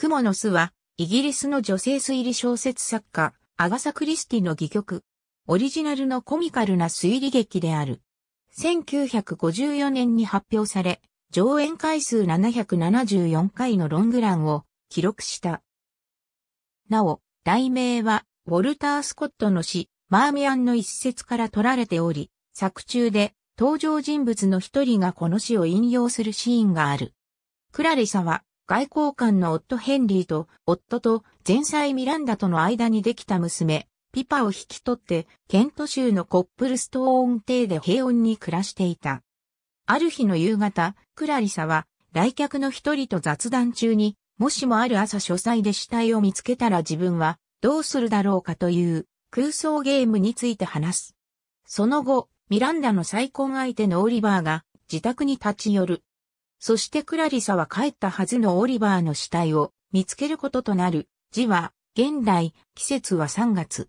雲の巣は、イギリスの女性推理小説作家、アガサ・クリスティの戯曲。オリジナルのコミカルな推理劇である。1954年に発表され、上演回数774回のロングランを記録した。なお、題名は、ウォルター・スコットの詩、マーミアンの一節から取られており、作中で登場人物の一人がこの詩を引用するシーンがある。クラリサは、外交官の夫ヘンリーと、夫と前妻ミランダとの間にできた娘、ピパを引き取って、ケント州のコップルストーン邸で平穏に暮らしていた。ある日の夕方、クラリサは、来客の一人と雑談中に、もしもある朝書斎で死体を見つけたら自分は、どうするだろうかという空想ゲームについて話す。その後、ミランダの再婚相手のオリバーが自宅に立ち寄る。そしてクラリサは帰ったはずのオリバーの死体を見つけることとなる。字は、現代、季節は3月。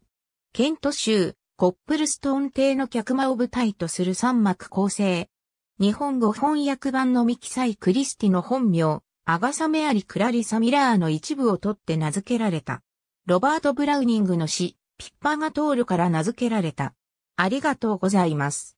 ケント州、コップルストーン邸の客間を舞台とする三幕構成。日本語翻訳版のミキサイ・クリスティの本名、アガサ・メアリ・クラリサ・ミラーの一部を取って名付けられた。ロバート・ブラウニングの詩、ピッパーが通るから名付けられた。ありがとうございます。